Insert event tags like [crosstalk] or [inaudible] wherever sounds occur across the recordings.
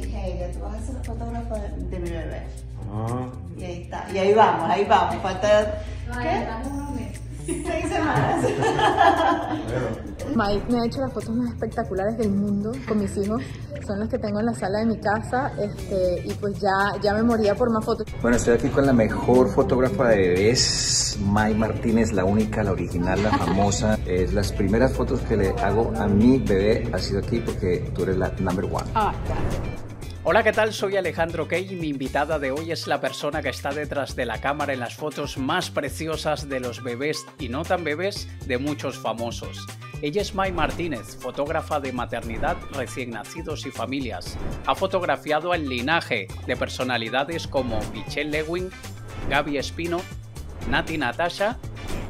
dije, Heida, tú vas a ser fotógrafo de mi bebé. Ah. Y ahí está, y ahí vamos, ahí vamos. Falta. Seis semanas. [laughs] Mike me ha hecho las fotos más espectaculares del mundo con mis hijos. Son las que tengo en la sala de mi casa este, y pues ya, ya me moría por más fotos. Bueno, estoy aquí con la mejor fotógrafa de bebés, Mike Martínez, la única, la original, la famosa. [laughs] Es las primeras fotos que le hago a mi bebé ha sido aquí porque tú eres la number one. Ah, claro. Hola, ¿qué tal? Soy Alejandro Key y mi invitada de hoy es la persona que está detrás de la cámara en las fotos más preciosas de los bebés y no tan bebés de muchos famosos. Ella es May Martínez, fotógrafa de maternidad, recién nacidos y familias. Ha fotografiado el linaje de personalidades como Michelle Lewin, Gaby Espino, Nati Natasha,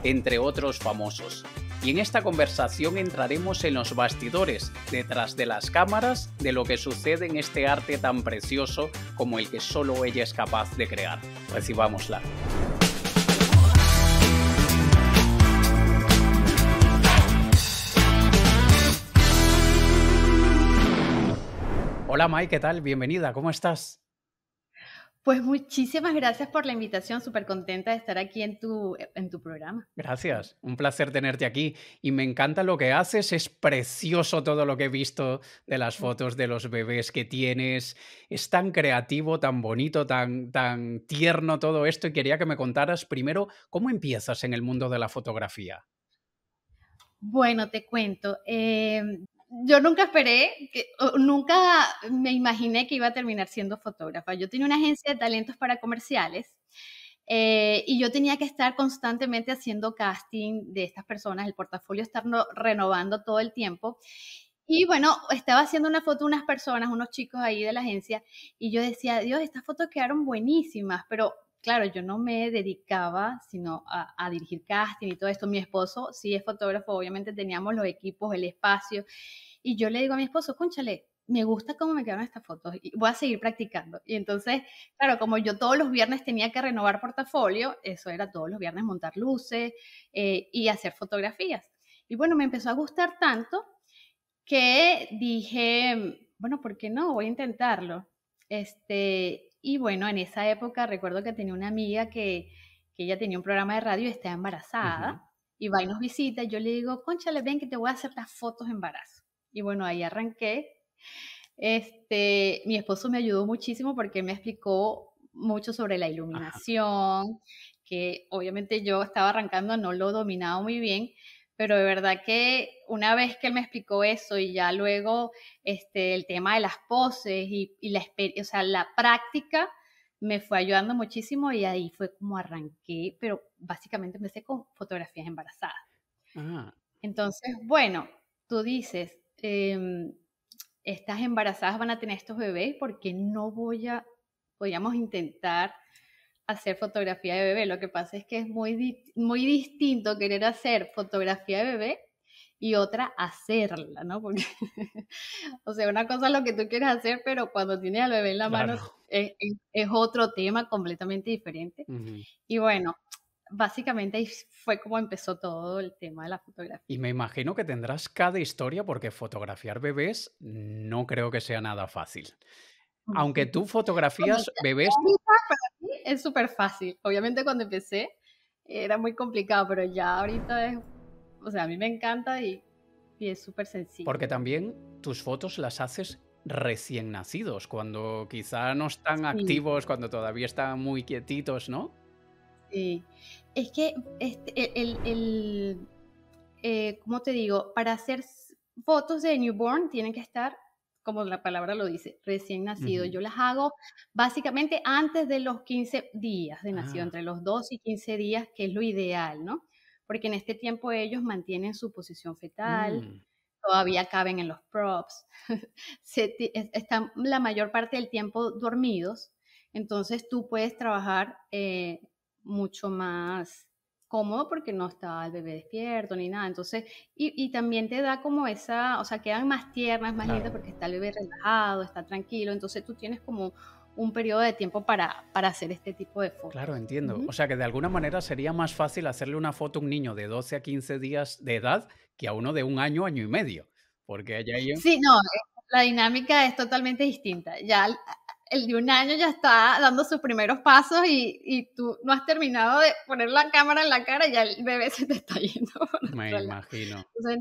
entre otros famosos y en esta conversación entraremos en los bastidores, detrás de las cámaras, de lo que sucede en este arte tan precioso como el que solo ella es capaz de crear. Recibámosla. Hola Mai, ¿qué tal? Bienvenida, ¿cómo estás? Pues muchísimas gracias por la invitación, súper contenta de estar aquí en tu, en tu programa. Gracias, un placer tenerte aquí y me encanta lo que haces, es precioso todo lo que he visto de las fotos de los bebés que tienes, es tan creativo, tan bonito, tan, tan tierno todo esto y quería que me contaras primero cómo empiezas en el mundo de la fotografía. Bueno, te cuento. Em, yo nunca esperé, nunca me imaginé que iba a terminar siendo fotógrafa. Yo tenía una agencia de talentos para comerciales eh, y yo tenía que estar constantemente haciendo casting de estas personas, el portafolio estar renovando todo el tiempo. Y bueno, estaba haciendo una foto de unas personas, unos chicos ahí de la agencia, y yo decía, Dios, estas fotos quedaron buenísimas, pero claro, yo no me dedicaba sino a, a, dirigir casting y todo esto. Mi esposo sí es fotógrafo, obviamente teníamos los equipos, el espacio. Y yo le digo a mi esposo, cónchale, me gusta cómo me quedaron estas fotos y voy a seguir practicando. Y entonces, claro, como yo todos los viernes tenía que renovar portafolio, eso era todos los viernes montar luces eh, y hacer fotografías. Y bueno, me empezó a gustar tanto que dije, bueno, ¿por qué no? Voy a intentarlo. Este, y bueno, en esa época recuerdo que tenía una amiga que, que ella tenía un programa de radio y estaba embarazada. Y va y nos visita, y yo le digo, conchale, ven que te voy a hacer las fotos de embarazo. Y bueno, ahí arranqué. Este, mi esposo me ayudó muchísimo porque me explicó mucho sobre la iluminación, que obviamente yo estaba arrancando, no lo dominaba muy bien, pero de verdad que una vez que él me explicó eso y ya luego este, el tema de las poses y, la, o sea, la práctica me fue ayudando muchísimo y ahí fue como arranqué, pero básicamente empecé con fotografías embarazadas. Ah. Entonces, bueno, tú dices, eh, estas embarazadas van a tener estos bebés, porque no voy a, podríamos intentar hacer fotografía de bebé? Lo que pasa es que es muy, muy distinto querer hacer fotografía de bebé y otra hacerla, ¿no? Porque, [laughs] o sea, una cosa es lo que tú quieres hacer, pero cuando tienes al bebé en la mano es, otro tema completamente diferente. Y bueno, básicamente fue como empezó todo el tema de la fotografía. Y me imagino que tendrás cada historia porque fotografiar bebés no creo que sea nada fácil. Aunque tú [laughs] fotografías bebés... Es súper fácil. Obviamente cuando empecé era muy complicado, pero ya ahorita es... O sea, a mí me encanta y, es súper sencillo. Porque también tus fotos las haces recién nacidos, cuando quizá no están activos, cuando todavía están muy quietitos, ¿no? Sí. Es que este, e, el, eh, ¿cómo te digo? Para hacer fotos de newborn tienen que estar, como la palabra lo dice, recién nacido. Yo las hago básicamente antes de los 15 días de nacido, ah. entre los 2 y 15 días, que es lo ideal, ¿no? Porque en este tiempo ellos mantienen su posición fetal. Mm. Todavía caben en los props, [laughs] están la mayor parte del tiempo dormidos, entonces tú puedes trabajar eh, mucho más cómodo porque no está el bebé despierto ni nada. Entonces, y, también te da como esa, o sea, quedan más tiernas, más lindas porque está el bebé relajado, está tranquilo. Entonces tú tienes como un periodo de tiempo para, para hacer este tipo de fotos. Claro, entiendo. O sea que de alguna manera sería más fácil hacerle una foto a un niño de 12 a 15 días de edad que a uno de un año, año y medio. Porque allá Sí, no, eh, la dinámica es totalmente distinta. Ya el de un año ya está dando sus primeros pasos y, tú no has terminado de poner la cámara en la cara y ya el bebé se te está [laughs] yendo. Me imagino. es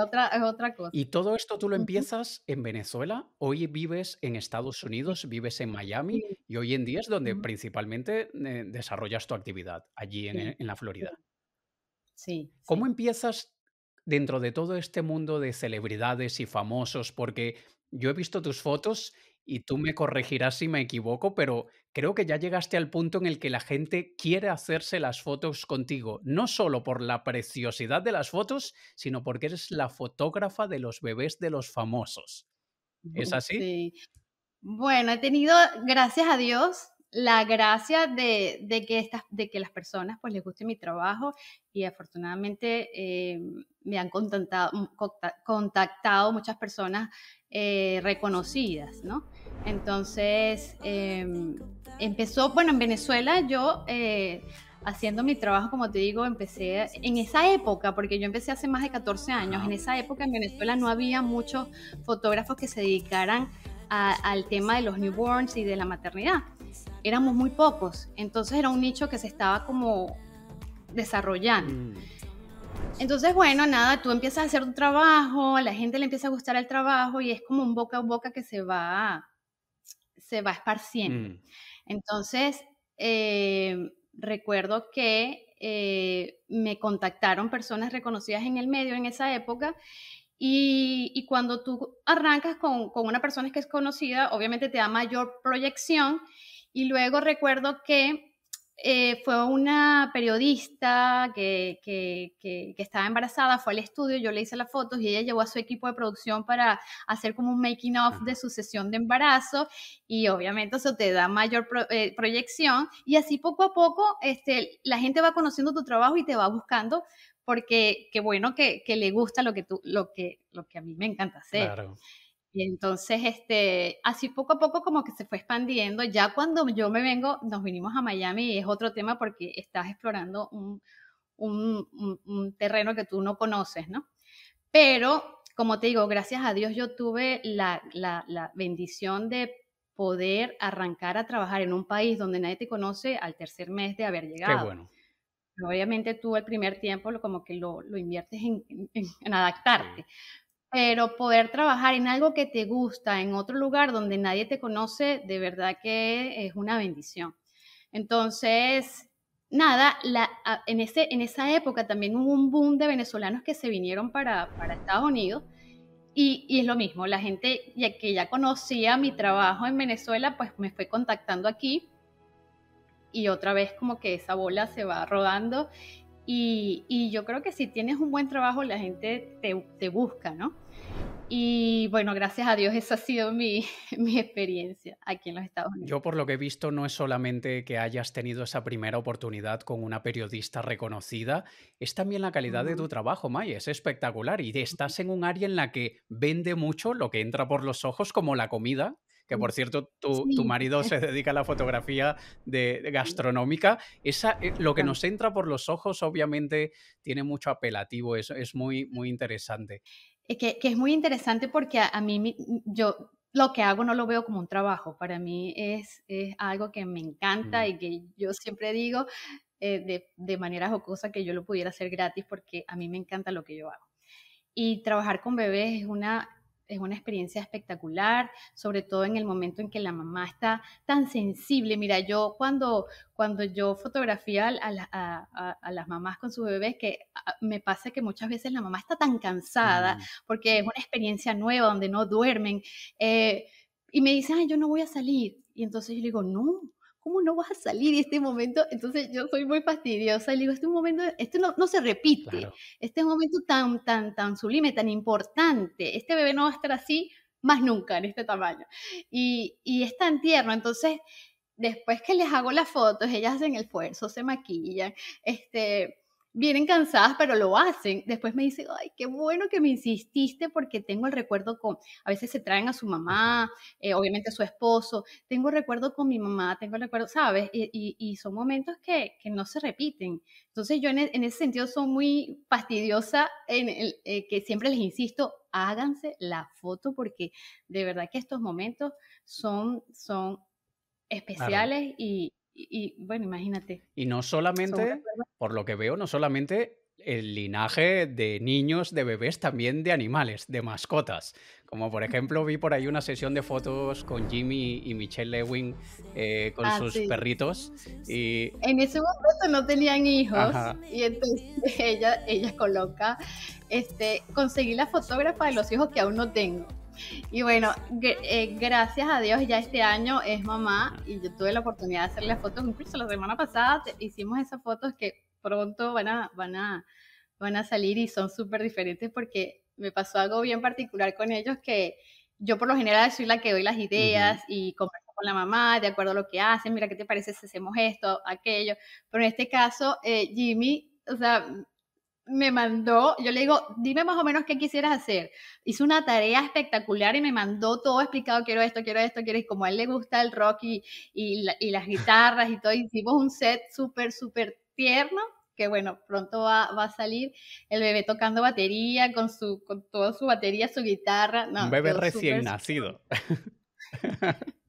otra, cosa. ¿Y todo esto tú lo empiezas en Venezuela? Hoy vives en Estados Unidos, vives en Miami y hoy en día es donde principalmente eh, desarrollas tu actividad, allí en, la Florida. Sí. ¿Cómo empiezas dentro de todo este mundo de celebridades y famosos? Porque yo he visto tus fotos y tú me corregirás si me equivoco, pero creo que ya llegaste al punto en el que la gente quiere hacerse las fotos contigo, no solo por la preciosidad de las fotos, sino porque eres la fotógrafa de los bebés de los famosos. ¿Es así? Bueno, he tenido, gracias a Dios, la gracia de, que estas, de que las personas pues les guste mi trabajo y afortunadamente eh, me han contactado, mm, contactado muchas personas eh, reconocidas, ¿no? Entonces em, empezó, bueno, en Venezuela yo eh, haciendo mi trabajo, como te digo, empecé en esa época, porque yo empecé hace más de 14 años, en esa época en Venezuela no había muchos fotógrafos que se dedicaran al tema de los newborns y de la maternidad éramos muy pocos, entonces era un nicho que se estaba como desarrollando. Mm. Entonces, bueno, nada, tú empiezas a hacer tu trabajo, a la gente le empieza a gustar el trabajo y es como un boca a boca que se va, se va esparciendo. Mm. Entonces, eh, recuerdo que eh, me contactaron personas reconocidas en el medio en esa época y, cuando tú arrancas con, con, una persona que es conocida, obviamente te da mayor proyección y luego recuerdo que eh, fue una periodista que, estaba embarazada, fue al estudio, yo le hice las fotos y ella llevó a su equipo de producción para hacer como un making of de su sesión de embarazo y obviamente eso te da mayor eh, proyección y así poco a poco este, la gente va conociendo tu trabajo y te va buscando porque qué bueno que, le gusta lo que, tú, lo, que, lo que a mí me encanta hacer. Claro. Y Entonces, este, así poco a poco como que se fue expandiendo. Ya cuando yo me vengo, nos vinimos a Miami y es otro tema porque estás explorando un, un, un, terreno que tú no conoces, ¿no? Pero, como te digo, gracias a Dios yo tuve la, la, la bendición de poder arrancar a trabajar en un país donde nadie te conoce al tercer mes de haber llegado. Qué bueno. Obviamente tú el primer tiempo lo, como que lo, lo inviertes en, en, adaptarte, pero poder trabajar en algo que te gusta, en otro lugar donde nadie te conoce, de verdad que es una bendición. Entonces, nada, la, en, ese, en esa época también hubo un boom de venezolanos que se vinieron para, Estados Unidos. Y, es lo mismo, la gente que ya conocía mi trabajo en Venezuela, pues me fue contactando aquí. Y otra vez como que esa bola se va rodando y, yo creo que si tienes un buen trabajo, la gente te, busca, ¿no? Y bueno, gracias a Dios esa ha sido [laughs] mi, experiencia aquí en los Estados Unidos. Yo por lo que he visto no es solamente que hayas tenido esa primera oportunidad con una periodista reconocida, es también la calidad de tu trabajo, May, es espectacular. Y estás en un área en la que vende mucho lo que entra por los ojos como la comida que por cierto tu, tu marido se dedica a la fotografía de, gastronómica. Esa, eh, lo que nos entra por los ojos obviamente tiene mucho apelativo, es, es muy, muy interesante. Eh, que, que, es muy interesante porque a, mí yo lo que hago no lo veo como un trabajo, para mí es, es algo que me encanta mm. y que yo siempre digo eh, de, de manera jocosa que yo lo pudiera hacer gratis porque a mí me encanta lo que yo hago. Y trabajar con bebés es una es una experiencia espectacular, sobre todo en el momento en que la mamá está tan sensible. Mira, yo cuando, cuando yo fotografía a, las mamás con sus bebés, que ah, me pasa que muchas veces la mamá está tan cansada mm. porque es una experiencia nueva donde no duermen. Eh, y me dicen, Ay, yo no voy a salir. Y entonces yo le digo, no, ¿cómo no vas a salir de este momento? Entonces yo soy muy fastidiosa y digo, este momento, esto no, no se repite, este es un momento tan, tan, tan sublime, tan importante, este bebé no va a estar así más nunca en este tamaño. Y, y es tan tierno, entonces después que les hago las fotos, ellas hacen el esfuerzo, se maquillan, este, vienen cansadas, pero lo hacen. Después me dicen, ay, qué bueno que me insististe porque tengo el recuerdo con, a veces se traen a su mamá, eh, obviamente a su esposo, tengo el recuerdo con mi mamá, tengo el recuerdo, ¿sabes? Y, y, son momentos que, que, no se repiten. Entonces yo en, e, en ese sentido soy muy fastidiosa, en el, eh, que siempre les insisto, háganse la foto porque de verdad que estos momentos son, son especiales y, y, bueno, imagínate. Y no solamente, por lo que veo, no solamente el linaje de niños, de bebés, también de animales, de mascotas. Como por ejemplo vi por ahí una sesión de fotos con Jimmy y Michelle Lewin eh, con ah, sus perritos. Y... En ese momento no tenían hijos y entonces [laughs] ella, ella coloca, este, conseguí la fotógrafa de los hijos que aún no tengo. Y bueno, eh, gracias a Dios ya este año es mamá y yo tuve la oportunidad de hacerle fotos, incluso la semana pasada hicimos esas fotos que pronto van a, van a, van a salir y son súper diferentes porque me pasó algo bien particular con ellos que yo por lo general soy la que doy las ideas y converso con la mamá de acuerdo a lo que hacen, mira, ¿qué te parece si hacemos esto, aquello? Pero en este caso, eh, Jimmy, o sea, me mandó, yo le digo, dime más o menos qué quisieras hacer. Hizo una tarea espectacular y me mandó todo explicado, quiero esto, quiero esto, quiero como a él le gusta el rock y, las guitarras y todo, hicimos un set súper, súper tierno, que bueno, pronto va, va, a salir el bebé tocando batería, con, su, toda su batería, su guitarra. un bebé recién nacido. [laughs]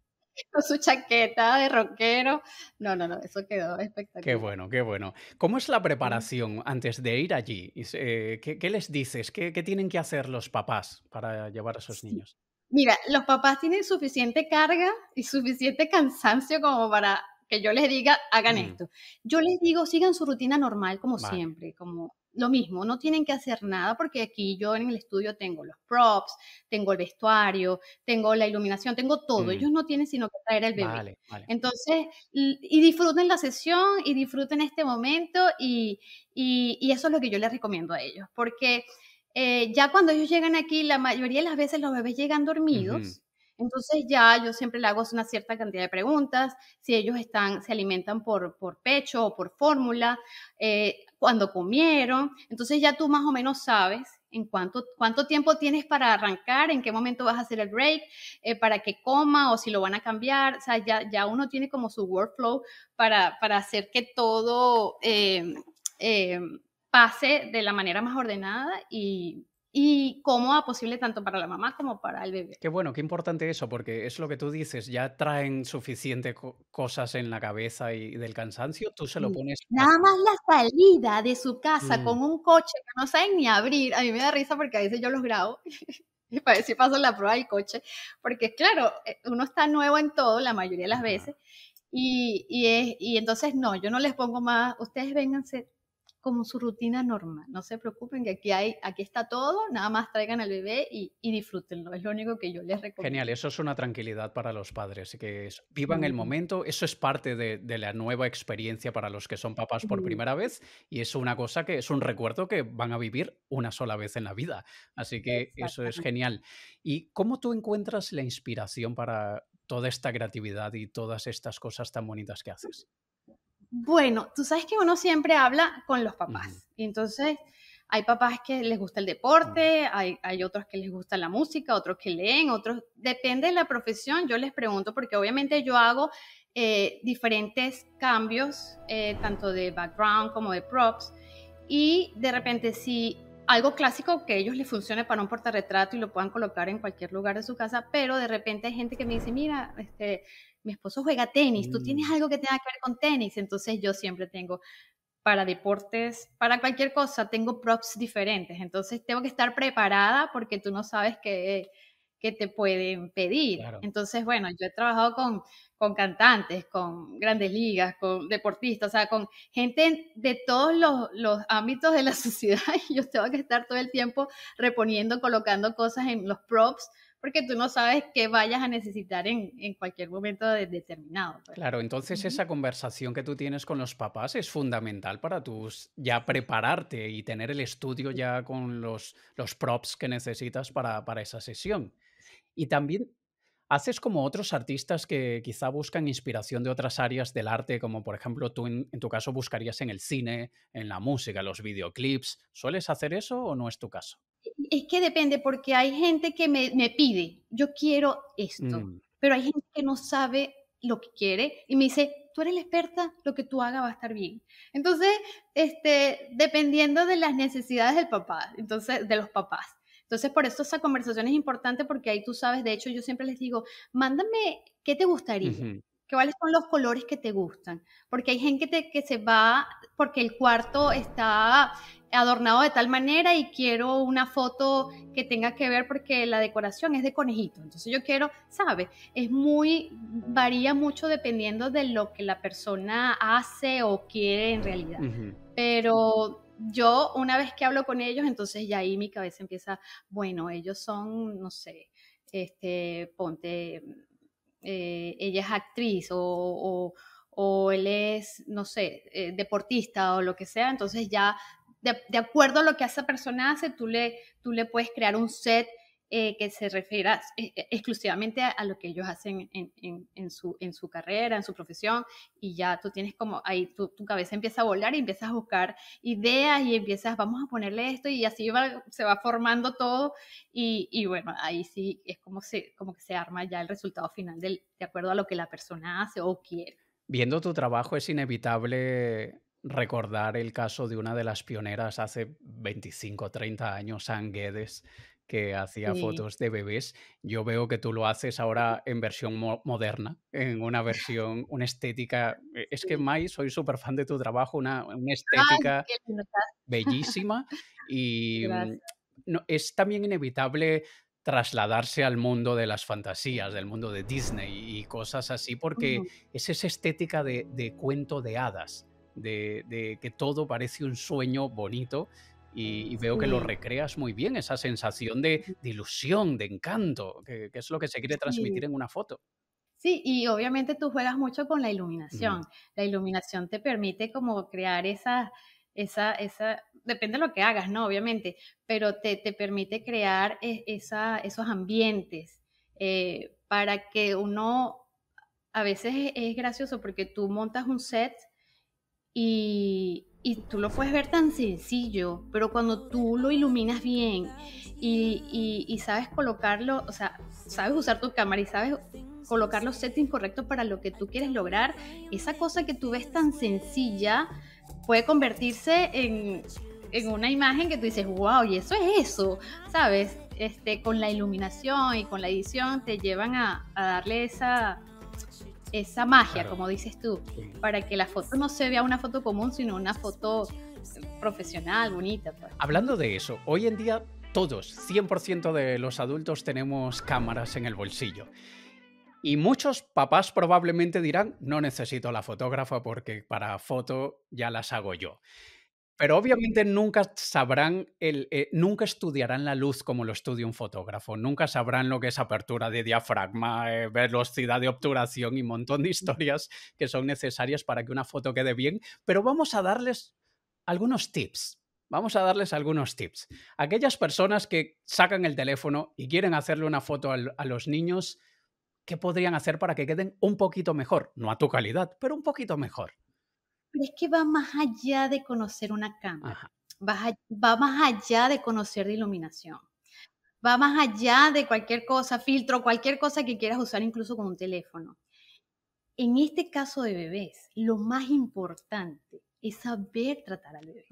con [laughs] su chaqueta de rockero. No, no, no, eso quedó espectacular. Qué bueno, qué bueno. ¿Cómo es la preparación antes de ir allí? Eh, ¿Qué, les dices? ¿Qué, tienen que hacer los papás para llevar a sus niños? Mira, los papás tienen suficiente carga y suficiente cansancio como para que yo les diga, hagan mm. esto. Yo les digo, sigan su rutina normal como siempre, como lo mismo, no tienen que hacer nada porque aquí yo en el estudio tengo los props, tengo el vestuario, tengo la iluminación, tengo todo. Mm. Ellos no tienen sino que traer el bebé. Entonces, y disfruten la sesión y disfruten este momento y, eso es lo que yo les recomiendo a ellos, porque eh, ya cuando ellos llegan aquí, la mayoría de las veces los bebés llegan dormidos. Entonces ya yo siempre le hago una cierta cantidad de preguntas, si ellos están, se alimentan por, pecho o por fórmula, eh, cuando comieron. Entonces ya tú más o menos sabes en cuánto, cuánto tiempo tienes para arrancar, en qué momento vas a hacer el break, eh, para que coma o si lo van a cambiar. O sea, ya, uno tiene como su workflow para, hacer que todo eh, pase de la manera más ordenada y y cómoda posible tanto para la mamá como para el bebé. Qué bueno, qué importante eso, porque es lo que tú dices, ya traen suficiente cosas en la cabeza y, del cansancio, tú se lo pones. Nada más la salida de su casa mm. con un coche que no saben ni abrir, a mí me da risa porque a veces yo los grabo. [laughs] y para decir paso la prueba del coche, porque claro, eh, uno está nuevo en todo la mayoría de las veces, y, y, es, y entonces no, yo no les pongo más, ustedes vénganse como su rutina normal. No se preocupen que aquí, hay, aquí está todo, nada más traigan al bebé y, disfrútenlo. Es lo único que yo les recomiendo. Genial, eso es una tranquilidad para los padres, que vivan el momento. Eso es parte de, de, la nueva experiencia para los que son papás por primera vez y es una cosa que es un recuerdo que van a vivir una sola vez en la vida. Así que eso es genial. ¿Y cómo tú encuentras la inspiración para toda esta creatividad y todas estas cosas tan bonitas que haces? Bueno, tú sabes que uno siempre habla con los papás. Y entonces hay papás que les gusta el deporte, hay, otros que les gusta la música, otros que leen, otros... Depende de la profesión, yo les pregunto, porque obviamente yo hago eh, diferentes cambios, eh, tanto de background como de props. Y de repente, si algo clásico que a ellos les funcione para un portarretrato y lo puedan colocar en cualquier lugar de su casa, pero de repente hay gente que me dice, mira, este, mi esposo juega tenis, tú tienes mm. algo que tenga que ver con tenis, entonces yo siempre tengo para deportes, para cualquier cosa, tengo props diferentes, entonces tengo que estar preparada porque tú no sabes qué, te pueden pedir. Entonces, bueno, yo he trabajado con, con cantantes, con grandes ligas, con deportistas, o sea, con gente de todos los, los ámbitos de la [laughs] sociedad y yo tengo que estar todo el tiempo reponiendo, colocando cosas en los props porque tú no sabes qué vayas a necesitar en, cualquier momento determinado. Pues. Claro, entonces esa conversación que tú tienes con los papás es fundamental para tus ya prepararte y tener el estudio ya con los, los props que necesitas para, para esa sesión. Y también ¿Haces como otros artistas que quizá buscan inspiración de otras áreas del arte, como por ejemplo tú en, tu caso buscarías en el cine, en la música, los videoclips? ¿Sueles hacer eso o no es tu caso? E, e, es que depende, porque hay gente que me, pide, yo quiero esto, mm. pero hay gente que no sabe lo que quiere y me dice, tú eres la experta, lo que tú hagas va a estar bien. Entonces, este, dependiendo de las necesidades del papá, entonces, de los papás. Entonces, por eso esa conversación es importante porque ahí tú sabes, de hecho yo siempre les digo, mándame qué te gustaría. qué ¿Cuáles son los colores que te gustan? Porque hay gente que, se va porque el cuarto está adornado de tal manera y quiero una foto que tenga que ver porque la decoración es de conejito. Entonces yo quiero, ¿sabes? Es muy, varía mucho dependiendo de lo que la persona hace o quiere en realidad. Pero yo una vez que hablo con ellos, entonces ya ahí mi cabeza empieza, bueno, ellos son, no sé, este, ponte, eh, ella es actriz o, o, él es, no sé, eh, deportista o lo que sea, entonces ya de, acuerdo a lo que esa persona hace, tú le, tú le puedes crear un set eh, que se refiera e, e, exclusivamente a, lo que ellos hacen en, en, su, en su carrera, en su profesión, y ya tú tienes como ahí tu, cabeza empieza a volar y empiezas a buscar ideas y empiezas, vamos a ponerle esto, y así se va formando todo. Y, bueno, ahí sí es como, se, como que se arma ya el resultado final de acuerdo a lo que la persona hace o quiere. Viendo tu trabajo es inevitable recordar el caso de una de las pioneras hace 25 30 años, Anne Guedes, que hacía fotos de bebés. Yo veo que tú lo haces ahora en versión moderna, en una versión, una estética. Eh, es que, Mai, soy súper fan de tu trabajo, una, estética bellísima [laughs] y mm, es también inevitable trasladarse al mundo de las fantasías, del mundo de Disney y cosas así, porque es esa estética de, cuento de hadas, de, de, que todo parece un sueño bonito y, veo que lo recreas muy bien, esa sensación de, ilusión, de encanto, que, es lo que se quiere transmitir en una foto. Sí, y obviamente tú juegas mucho con la iluminación. La iluminación te permite como crear esa esa, esa, depende de lo que hagas, ¿no? Obviamente, pero te, te permite crear e, esa, esos ambientes eh, para que uno, a veces es gracioso porque tú montas un set y, tú lo puedes ver tan sencillo, pero cuando tú lo iluminas bien y, sabes colocarlo, o sea, sabes usar tu cámara y sabes colocar los settings correctos para lo que tú quieres lograr, esa cosa que tú ves tan sencilla puede convertirse en, una imagen que tú dices, wow, y eso es eso, ¿sabes? Este, con la iluminación y con la edición te llevan a darle esa, esa magia, como dices tú, para que la foto no se vea una foto común, sino una foto profesional, bonita. Pues. Hablando de eso, hoy en día todos, 100% de los adultos tenemos cámaras en el bolsillo. Y muchos papás probablemente dirán, no necesito la fotógrafa porque para foto ya las hago yo. Pero obviamente nunca sabrán, el, eh, nunca estudiarán la luz como lo estudia un fotógrafo, nunca sabrán lo que es apertura de diafragma, eh, velocidad de obturación y un montón de historias que son necesarias para que una foto quede bien, pero vamos a darles algunos tips. Vamos a darles algunos tips. Aquellas personas que sacan el teléfono y quieren hacerle una foto a los niños, ¿qué podrían hacer para que queden un poquito mejor? No a tu calidad, pero un poquito mejor pero es que va más allá de conocer una cámara, va, más allá de conocer de iluminación, va más allá de cualquier cosa, filtro, cualquier cosa que quieras usar incluso con un teléfono. En este caso de bebés, lo más importante es saber tratar al bebé,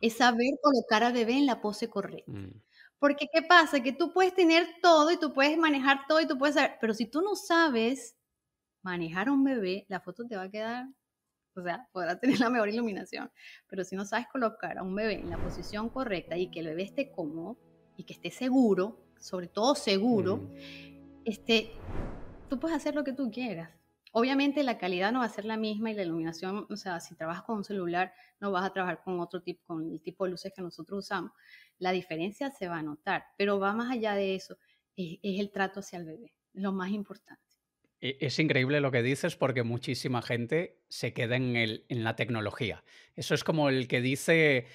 es saber colocar al bebé en la pose correcta. Mm. Porque ¿qué pasa? Que tú puedes tener todo y tú puedes manejar todo y tú puedes saber, pero si tú no sabes manejar a un bebé, la foto te va a quedar o sea, podrá tener la mejor iluminación, pero si no sabes colocar a un bebé en la posición correcta y que el bebé esté cómodo y que esté seguro, sobre todo seguro, mm. este, tú puedes hacer lo que tú quieras. Obviamente la calidad no va a ser la misma y la iluminación, o sea, si trabajas con un celular, no vas a trabajar con otro tipo, con el tipo de luces que nosotros usamos. La diferencia se va a notar, pero va más allá de eso, es el trato hacia el bebé, lo más importante. E-, es increíble lo que dices porque muchísima gente se queda en, el, en la tecnología. Eso es como el que dice,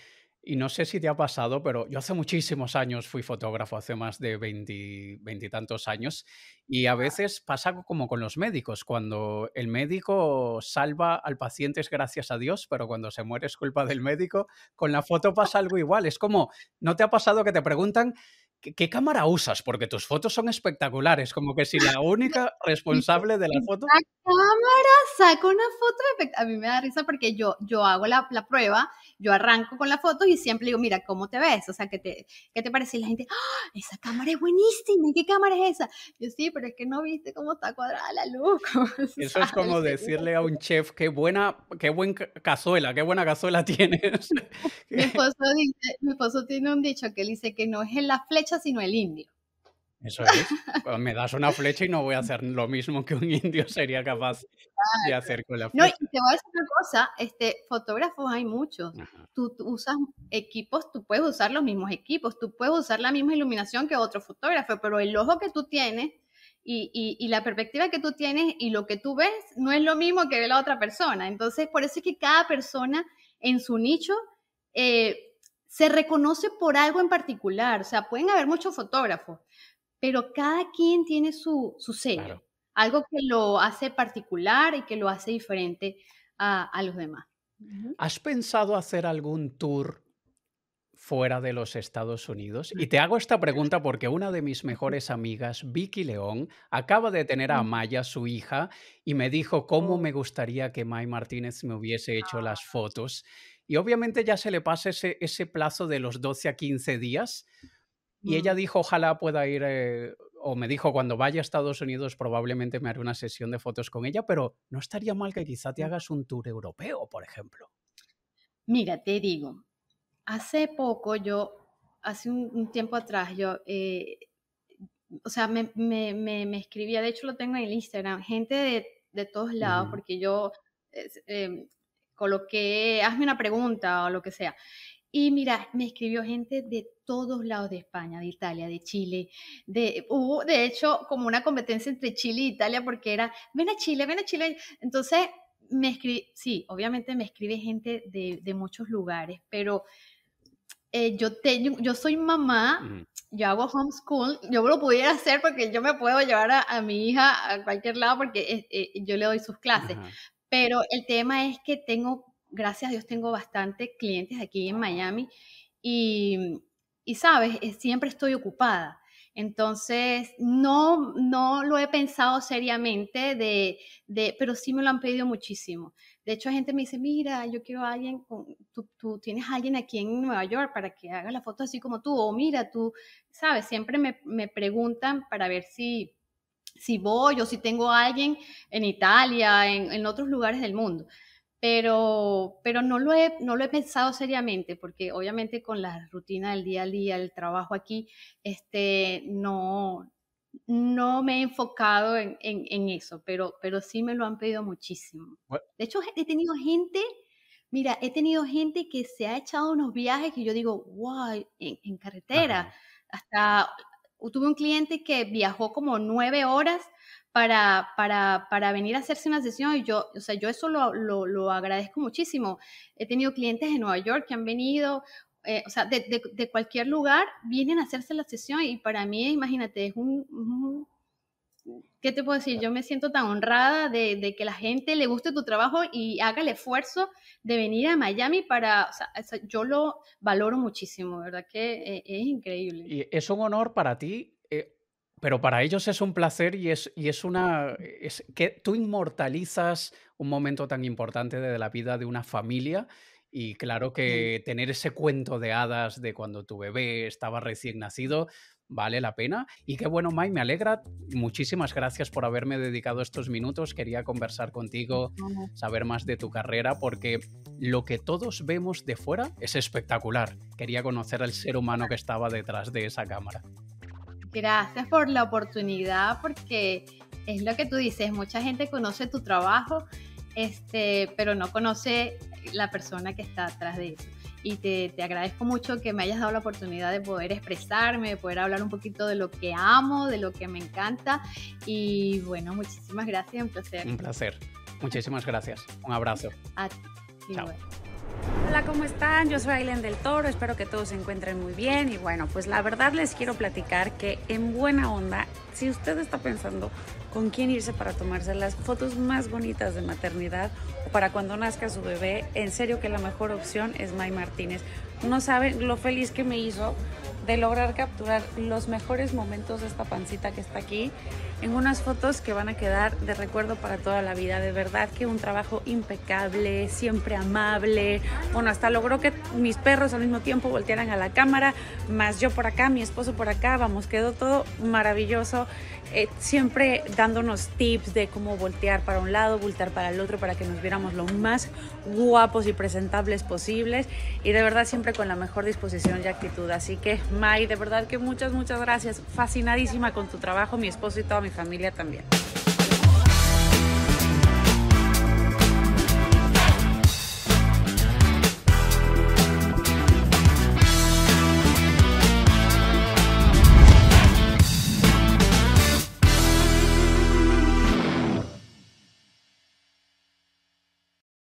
y no sé si te ha pasado, pero yo hace muchísimos años fui fotógrafo, hace más de veintitantos años, y a veces pasa como con los médicos, cuando el médico salva al paciente es gracias a Dios, pero cuando se muere es culpa del médico, con la foto pasa algo igual. Es como, ¿no te ha pasado que te preguntan ¿Qué, cámara usas? Porque tus fotos son espectaculares, como que si la [laughs] única responsable de la foto... La cámara saca una foto A mí me da risa porque yo, yo hago la, la, prueba, yo arranco con la foto y siempre digo, mira, ¿cómo te ves? O sea, ¿qué te, qué te parece? Y la gente, ¡Ah! esa cámara es buenísima, ¿qué cámara es esa? Yo sí, pero es que no viste cómo está cuadrada la luz. [laughs] Eso es como [laughs] decirle a un chef, qué buena, qué buen cazuela, qué buena cazuela tienes. mi, esposo mi esposo tiene un dicho que él dice que no es en la flecha, sino el indio. Eso es. Pues me das una flecha y no voy a hacer lo mismo que un indio sería capaz de hacer con la flecha. No, y te voy a decir una cosa, este, fotógrafos hay muchos. Tú, usas equipos, tú puedes usar los mismos equipos, tú puedes usar la misma iluminación que otro fotógrafo, pero el ojo que tú tienes y, la perspectiva que tú tienes y lo que tú ves no es lo mismo que ve la otra persona. Entonces, por eso es que cada persona en su nicho... Eh, se reconoce por algo en particular. O sea, pueden haber muchos fotógrafos, pero cada quien tiene su, su sello, algo que lo hace particular y que lo hace diferente a, los demás. ¿Has pensado hacer algún tour fuera de los Estados Unidos? Y te hago esta pregunta porque una de mis mejores amigas, Vicky León, acaba de tener a Maya, su hija, y me dijo cómo oh. me gustaría que May Martínez me hubiese hecho las ah. fotos. Y obviamente ya se le pasa ese, ese plazo de los 12 a 15 días. Y ella dijo, ojalá pueda ir, eh", o me dijo, cuando vaya a Estados Unidos probablemente me haré una sesión de fotos con ella, pero no estaría mal que quizá te hagas un tour europeo, por ejemplo. Mira, te digo, hace poco yo, hace un, tiempo atrás, yo, eh, o sea, me, escribía, de hecho lo tengo en Instagram, gente de, todos lados, porque yo... Em, que hazme una pregunta o lo que sea. Y mira, me escribió gente de todos lados de España, de Italia, de Chile. De, hubo, de hecho, como una competencia entre Chile y e Italia porque era, ven a Chile, ven a Chile. Entonces, me sí, obviamente me escribe gente de, muchos lugares, pero eh, yo, yo, soy mamá, yo hago homeschool, yo lo pudiera hacer porque yo me puedo llevar a, mi hija a cualquier lado porque eh, yo le doy sus clases, pero el tema es que tengo, gracias a Dios, tengo bastante clientes aquí en Miami y, sabes, eh, siempre estoy ocupada. Entonces, no, no lo he pensado seriamente, de, pero sí me lo han pedido muchísimo. De hecho, gente me dice, mira, yo quiero a alguien, con, tú, tú, tienes a alguien aquí en Nueva York para que haga la foto así como tú, o mira, tú, sabes, siempre me, me preguntan para ver si, si voy o si tengo a alguien en Italia, en, en otros lugares del mundo. Pero, pero no, lo he, lo he pensado seriamente, porque obviamente con la rutina del día a día, el trabajo aquí, este, no, no me he enfocado en, eso, pero, pero sí me lo han pedido muchísimo. De hecho, he tenido gente, mira, he tenido gente que se ha echado unos viajes que yo digo, guay, en, carretera. hasta tuve un cliente que viajó como nueve horas para, para, venir a hacerse una sesión y yo, o sea, yo eso lo, agradezco muchísimo. He tenido clientes de Nueva York que han venido, eh, o sea, de, cualquier lugar, vienen a hacerse la sesión y para mí, imagínate, es un ¿Qué te puedo decir? Yo me siento tan honrada de, que la gente le guste tu trabajo y haga el esfuerzo de venir a Miami para, yo lo valoro muchísimo, ¿verdad? Que eh, es, increíble. Y es un honor para ti, eh, pero para ellos es un placer y es, una, es que tú inmortalizas un momento tan importante de la vida de una familia y claro que tener ese cuento de hadas de cuando tu bebé estaba recién nacido, vale la pena. Y qué bueno, Mai, me alegra. Muchísimas gracias por haberme dedicado estos minutos. Quería conversar contigo, saber más de tu carrera, porque lo que todos vemos de fuera es espectacular. Quería conocer al ser humano que estaba detrás de esa cámara. Gracias por la oportunidad, porque es lo que tú dices, mucha gente conoce tu trabajo, este, pero no conoce la persona que está atrás de eso y te, agradezco mucho que me hayas dado la oportunidad de poder expresarme, de poder hablar un poquito de lo que amo, de lo que me encanta y bueno, muchísimas gracias, un placer. Un placer, muchísimas gracias, un abrazo. A ti. Chao. Hola, ¿cómo están? Yo soy Ailen del Toro, espero que todos se encuentren muy bien y bueno, pues la verdad les quiero platicar que en buena onda, si usted está pensando con quién irse para tomarse las fotos más bonitas de maternidad o para cuando nazca su bebé. En serio que la mejor opción es May Martínez. No saben lo feliz que me hizo de lograr capturar los mejores momentos de esta pancita que está aquí en unas fotos que van a quedar de recuerdo para toda la vida. De verdad que un trabajo impecable, siempre amable. Bueno, hasta logró que mis perros al mismo tiempo voltearan a la cámara, más yo por acá, mi esposo por acá, vamos, quedó todo maravilloso. Eh, siempre dándonos tips de cómo voltear para un lado, voltear para el otro, para que nos viéramos lo más guapos y presentables posibles. Y de verdad siempre con la mejor disposición y actitud. Así que, May, de verdad que muchas, muchas gracias. Fascinadísima con tu trabajo, mi esposo y toda mi familia también.